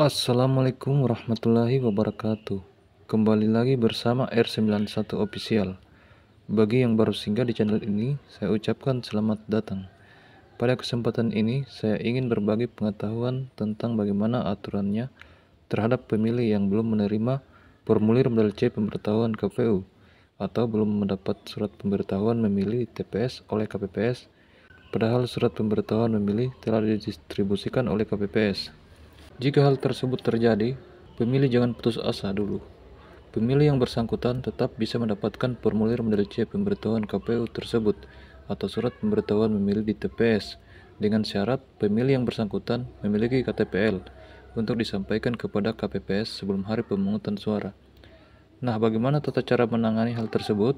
Assalamualaikum warahmatullahi wabarakatuh Kembali lagi bersama R91 Official Bagi yang baru singgah di channel ini, saya ucapkan selamat datang Pada kesempatan ini, saya ingin berbagi pengetahuan tentang bagaimana aturannya terhadap pemilih yang belum menerima formulir model C pemberitahuan KPU atau belum mendapat surat pemberitahuan memilih TPS oleh KPPS padahal surat pemberitahuan memilih telah didistribusikan oleh KPPS jika hal tersebut terjadi, pemilih jangan putus asa dulu. Pemilih yang bersangkutan tetap bisa mendapatkan formulir C pemberitahuan KPU tersebut atau surat pemberitahuan memilih di TPS dengan syarat pemilih yang bersangkutan memiliki KTPL untuk disampaikan kepada KPPS sebelum hari pemungutan suara. Nah, bagaimana tata cara menangani hal tersebut?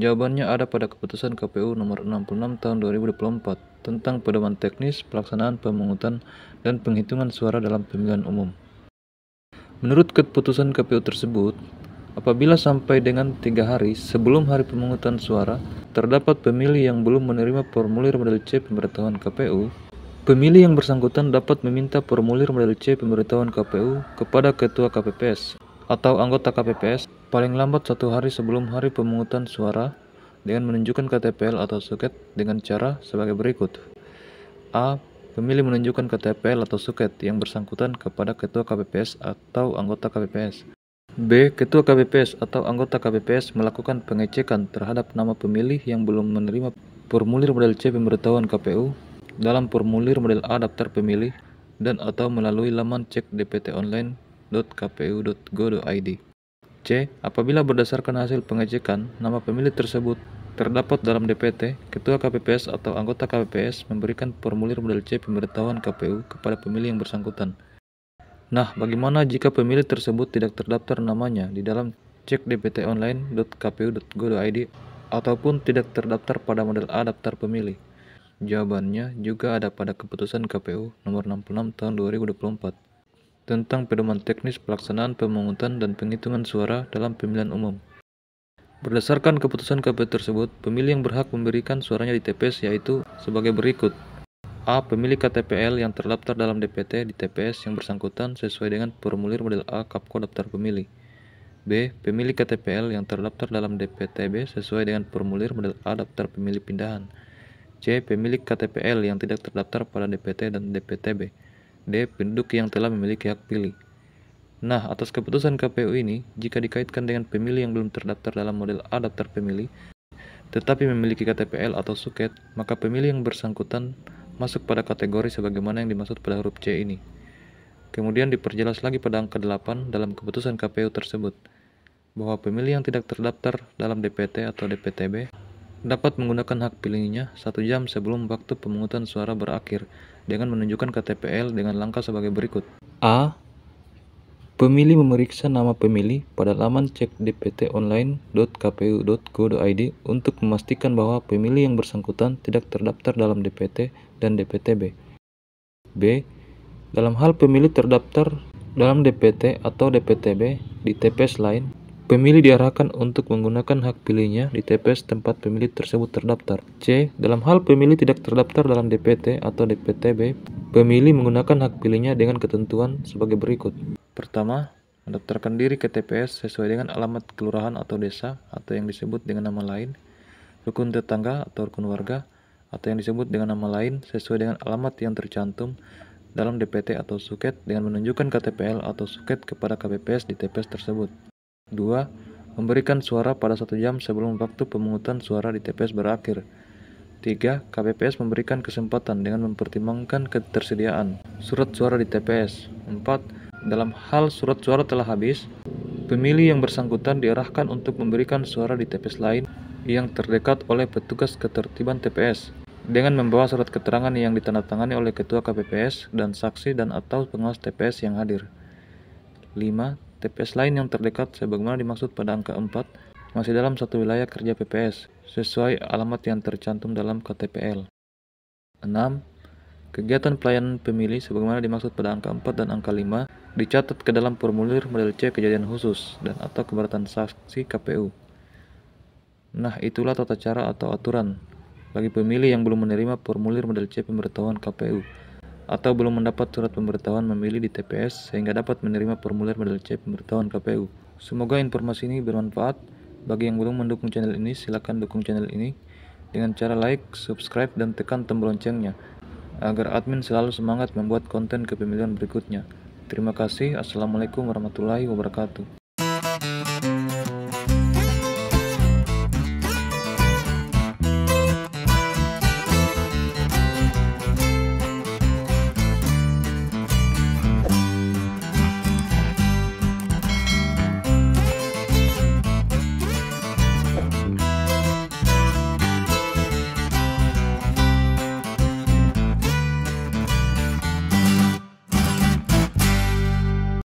Jawabannya ada pada keputusan KPU nomor 66 tahun 2024 tentang pedoman teknis pelaksanaan pemungutan dan penghitungan suara dalam pemilihan umum. Menurut keputusan KPU tersebut, apabila sampai dengan tiga hari sebelum hari pemungutan suara, terdapat pemilih yang belum menerima formulir model C pemberitahuan KPU, pemilih yang bersangkutan dapat meminta formulir model C pemberitahuan KPU kepada Ketua KPPS atau anggota KPPS paling lambat satu hari sebelum hari pemungutan suara dengan menunjukkan KTPL atau suket dengan cara sebagai berikut. A. Pemilih menunjukkan KTPL atau suket yang bersangkutan kepada ketua KPPS atau anggota KPPS. B. Ketua KPPS atau anggota KPPS melakukan pengecekan terhadap nama pemilih yang belum menerima formulir model C pemberitahuan KPU dalam formulir model A daftar pemilih dan atau melalui laman cek dpt online.kpu.go.id. Apabila berdasarkan hasil pengecekan, nama pemilih tersebut terdapat dalam DPT, Ketua KPPS atau anggota KPPS memberikan formulir model C pemberitahuan KPU kepada pemilih yang bersangkutan. Nah, bagaimana jika pemilih tersebut tidak terdaftar namanya di dalam cek DPT online.kpu.go.id ataupun tidak terdaftar pada model A daftar pemilih? Jawabannya juga ada pada keputusan KPU nomor 66 tahun 2024 tentang pedoman teknis pelaksanaan pemungutan dan penghitungan suara dalam pemilihan umum. Berdasarkan keputusan KPU tersebut, pemilih yang berhak memberikan suaranya di TPS yaitu sebagai berikut. A. pemilih KTPL yang terdaftar dalam DPT di TPS yang bersangkutan sesuai dengan formulir model A Kapko Daftar Pemilih. B. pemilih KTPL yang terdaftar dalam DPTB sesuai dengan formulir model A Daftar Pemilih Pindahan. C. pemilih KTPL yang tidak terdaftar pada DPT dan DPTB. D. Penduduk yang telah memiliki hak pilih. Nah, atas keputusan KPU ini, jika dikaitkan dengan pemilih yang belum terdaftar dalam model A daftar pemilih, tetapi memiliki KTPL atau suket, maka pemilih yang bersangkutan masuk pada kategori sebagaimana yang dimaksud pada huruf C ini. Kemudian diperjelas lagi pada angka 8 dalam keputusan KPU tersebut, bahwa pemilih yang tidak terdaftar dalam DPT atau DPTB dapat menggunakan hak pilihnya satu jam sebelum waktu pemungutan suara berakhir dengan menunjukkan KTPL dengan langkah sebagai berikut. A. Pemilih memeriksa nama pemilih pada laman cek cekdptonline.kpu.go.id untuk memastikan bahwa pemilih yang bersangkutan tidak terdaftar dalam DPT dan DPTB. B. Dalam hal pemilih terdaftar dalam DPT atau DPTB di TPS lain, Pemilih diarahkan untuk menggunakan hak pilihnya di TPS tempat pemilih tersebut terdaftar. C. Dalam hal pemilih tidak terdaftar dalam DPT atau DPTB, pemilih menggunakan hak pilihnya dengan ketentuan sebagai berikut. Pertama, mendaftarkan diri ke TPS sesuai dengan alamat kelurahan atau desa atau yang disebut dengan nama lain, rukun tetangga atau rukun warga, atau yang disebut dengan nama lain sesuai dengan alamat yang tercantum dalam DPT atau suket dengan menunjukkan KTPL atau suket kepada KPPS di TPS tersebut. 2. Memberikan suara pada satu jam sebelum waktu pemungutan suara di TPS berakhir. 3. KPPS memberikan kesempatan dengan mempertimbangkan ketersediaan surat suara di TPS. 4. Dalam hal surat suara telah habis, pemilih yang bersangkutan diarahkan untuk memberikan suara di TPS lain yang terdekat oleh petugas ketertiban TPS dengan membawa surat keterangan yang ditandatangani oleh ketua KPPS dan saksi dan atau pengawas TPS yang hadir. 5. TPS lain yang terdekat sebagaimana dimaksud pada angka 4 masih dalam satu wilayah kerja PPS sesuai alamat yang tercantum dalam KTPL. 6. Kegiatan pelayanan pemilih sebagaimana dimaksud pada angka 4 dan angka 5 dicatat ke dalam formulir model C kejadian khusus dan atau keberatan saksi KPU. Nah, itulah tata cara atau aturan bagi pemilih yang belum menerima formulir model C pemberitahuan KPU atau belum mendapat surat pemberitahuan memilih di TPS sehingga dapat menerima formulir model C pemberitahuan KPU. Semoga informasi ini bermanfaat. Bagi yang belum mendukung channel ini, silakan dukung channel ini dengan cara like, subscribe, dan tekan tombol loncengnya agar admin selalu semangat membuat konten pemilihan berikutnya. Terima kasih. Assalamualaikum warahmatullahi wabarakatuh.